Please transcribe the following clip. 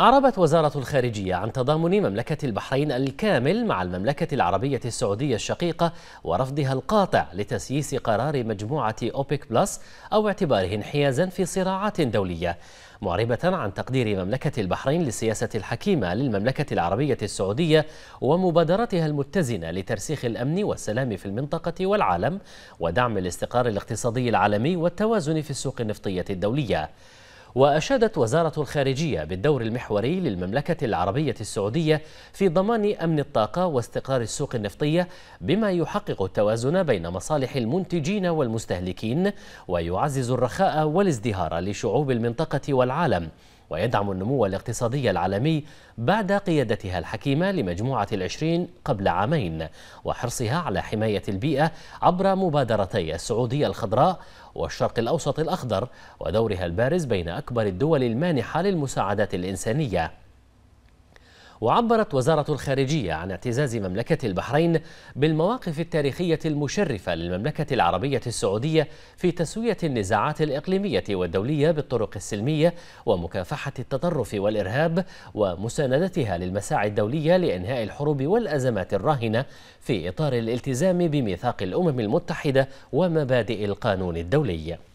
أعربت وزارة الخارجية عن تضامن مملكة البحرين الكامل مع المملكة العربية السعودية الشقيقة ورفضها القاطع لتسييس قرار مجموعة أوبيك بلس أو اعتباره انحيازا في صراعات دولية معربة عن تقدير مملكة البحرين للسياسة الحكيمة للمملكة العربية السعودية ومبادرتها المتزنة لترسيخ الأمن والسلام في المنطقة والعالم ودعم الاستقرار الاقتصادي العالمي والتوازن في السوق النفطية الدولية وأشادت وزارة الخارجية بالدور المحوري للمملكة العربية السعودية في ضمان أمن الطاقة واستقرار السوق النفطية بما يحقق التوازن بين مصالح المنتجين والمستهلكين ويعزز الرخاء والازدهار لشعوب المنطقة والعالم ويدعم النمو الاقتصادي العالمي بعد قيادتها الحكيمة لمجموعة العشرين قبل عامين وحرصها على حماية البيئة عبر مبادرتي السعودية الخضراء والشرق الأوسط الأخضر ودورها البارز بين أكبر الدول المانحة للمساعدات الإنسانية وعبرت وزارة الخارجية عن اعتزاز مملكة البحرين بالمواقف التاريخية المشرفة للمملكة العربية السعودية في تسوية النزاعات الإقليمية والدولية بالطرق السلمية ومكافحة التطرف والإرهاب ومساندتها للمساعي الدولية لإنهاء الحروب والأزمات الراهنة في إطار الالتزام بميثاق الأمم المتحدة ومبادئ القانون الدولي